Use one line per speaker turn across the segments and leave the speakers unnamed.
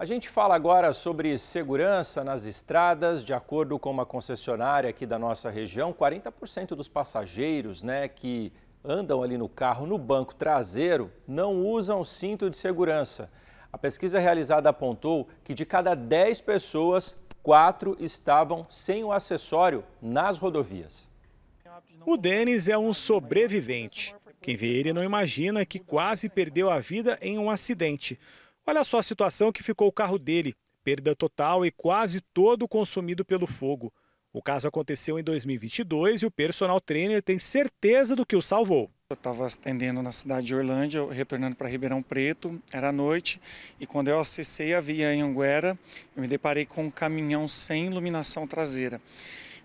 A gente fala agora sobre segurança nas estradas. De acordo com uma concessionária aqui da nossa região, 40% dos passageiros né, que andam ali no carro, no banco traseiro, não usam cinto de segurança. A pesquisa realizada apontou que de cada 10 pessoas, 4 estavam sem o acessório nas rodovias. O Denis é um sobrevivente. Quem vê ele não imagina que quase perdeu a vida em um acidente. Olha só a situação que ficou o carro dele: perda total e quase todo consumido pelo fogo. O caso aconteceu em 2022 e o personal trainer tem certeza do que o salvou. Eu estava atendendo na cidade de Orlândia, retornando para Ribeirão Preto, era noite, e quando eu acessei a via em Anguera, eu me deparei com um caminhão sem iluminação traseira,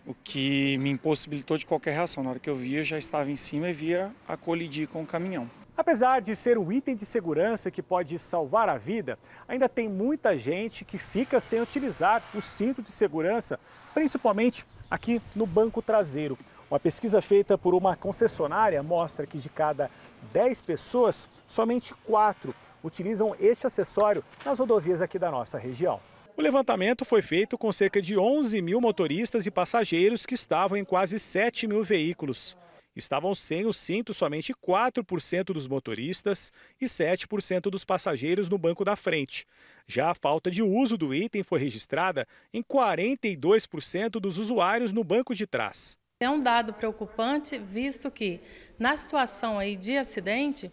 o que me impossibilitou de qualquer reação. Na hora que eu via, já estava em cima e via a colidir com o caminhão. Apesar de ser um item de segurança que pode salvar a vida, ainda tem muita gente que fica sem utilizar o cinto de segurança, principalmente aqui no banco traseiro. Uma pesquisa feita por uma concessionária mostra que de cada 10 pessoas, somente 4 utilizam este acessório nas rodovias aqui da nossa região. O levantamento foi feito com cerca de 11 mil motoristas e passageiros que estavam em quase 7 mil veículos estavam sem o cinto somente 4% dos motoristas e 7% dos passageiros no banco da frente. Já a falta de uso do item foi registrada em 42% dos usuários no banco de trás.
É um dado preocupante, visto que na situação aí de acidente,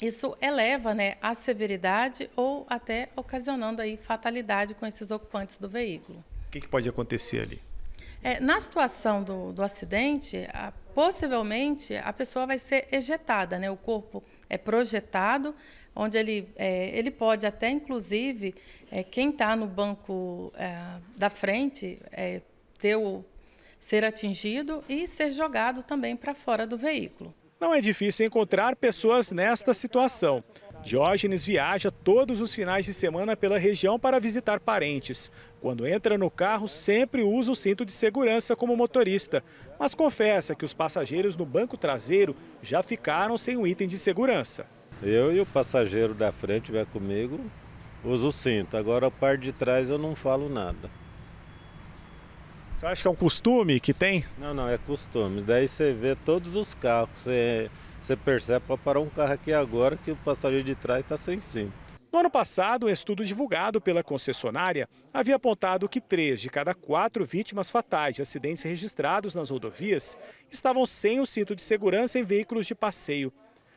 isso eleva né, a severidade ou até ocasionando aí fatalidade com esses ocupantes do veículo.
O que, que pode acontecer ali?
É, na situação do, do acidente, a, possivelmente a pessoa vai ser ejetada, né? O corpo é projetado, onde ele, é, ele pode até, inclusive, é, quem está no banco é, da frente é, ter o, ser atingido e ser jogado também para fora do veículo.
Não é difícil encontrar pessoas nesta situação. Diógenes viaja todos os finais de semana pela região para visitar parentes. Quando entra no carro, sempre usa o cinto de segurança como motorista, mas confessa que os passageiros no banco traseiro já ficaram sem o item de segurança. Eu e o passageiro da frente vai comigo, uso o cinto. Agora o par de trás eu não falo nada. Você acha que é um costume que tem? Não, não, é costume. Daí você vê todos os carros. Você, você percebe para parar um carro aqui agora que o passageiro de trás está sem cinto. No ano passado, um estudo divulgado pela concessionária havia apontado que três de cada quatro vítimas fatais de acidentes registrados nas rodovias estavam sem o cinto de segurança em veículos de passeio.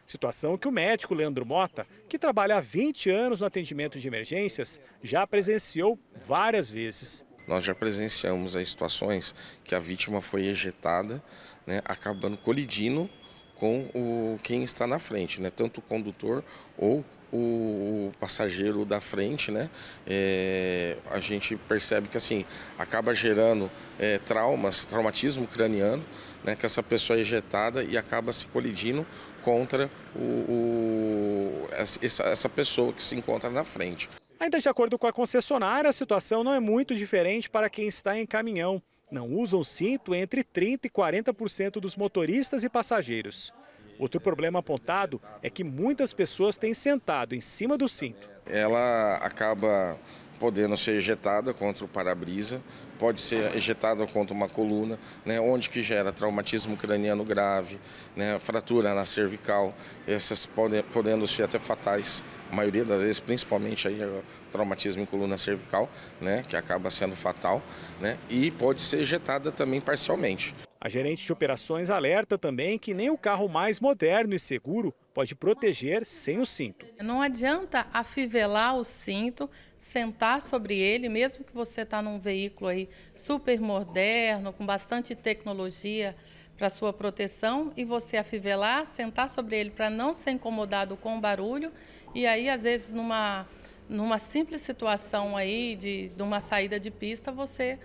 Situação que o médico Leandro Mota, que trabalha há 20 anos no atendimento de emergências, já presenciou várias vezes.
Nós já presenciamos as situações que a vítima foi ejetada, né, acabando colidindo com o quem está na frente, né, tanto o condutor ou o, passageiro da frente, né? É, a gente percebe que assim acaba gerando é, traumas, traumatismo craniano, né? Que essa pessoa é ejetada e acaba se colidindo contra o, o, essa, essa pessoa que se encontra na frente.
Ainda de acordo com a concessionária, a situação não é muito diferente para quem está em caminhão. Não usam cinto entre 30% e 40% dos motoristas e passageiros. Outro problema apontado é que muitas pessoas têm sentado em cima do cinto.
Ela acaba podendo ser ejetada contra o para-brisa, pode ser ejetada contra uma coluna, né, onde que gera traumatismo craniano grave, né, fratura na cervical, essas podem, podendo ser até fatais, a maioria das vezes, principalmente aí eh, traumatismo em coluna cervical, né, que acaba sendo fatal, né, e pode ser ejetada também parcialmente. A gerente de operações alerta também que nem o carro mais moderno e seguro
pode proteger sem o cinto.
Não adianta afivelar o cinto, sentar sobre ele, mesmo que você está num veículo aí super moderno, com bastante tecnologia para sua proteção, e você afivelar, sentar sobre ele para não ser incomodado com o barulho, e aí às vezes numa numa simples situação aí de, de uma saída de pista, você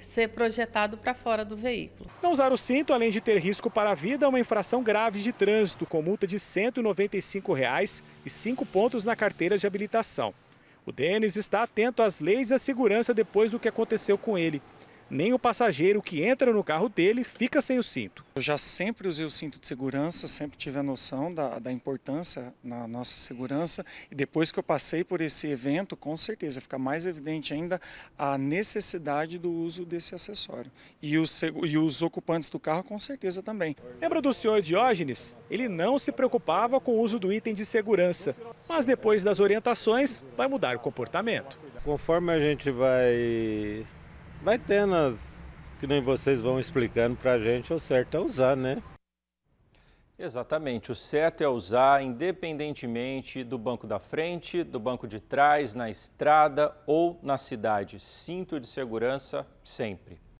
ser projetado para fora do veículo.
Não usar o cinto, além de ter risco para a vida, é uma infração grave de trânsito, com multa de R$ 195,00 e cinco pontos na carteira de habilitação. O Denis está atento às leis e à segurança depois do que aconteceu com ele nem o passageiro que entra no carro dele fica sem o cinto. Eu já sempre usei o cinto de segurança, sempre tive a noção da, da importância na nossa segurança. E depois que eu passei por esse evento, com certeza fica mais evidente ainda a necessidade do uso desse acessório. E os, e os ocupantes do carro, com certeza também. Lembra do senhor Diógenes? Ele não se preocupava com o uso do item de segurança, mas depois das orientações, vai mudar o comportamento. Conforme a gente vai vai tendo as que nem vocês vão explicando para a gente, o certo é usar, né? Exatamente, o certo é usar independentemente do banco da frente, do banco de trás, na estrada ou na cidade. Cinto de segurança sempre.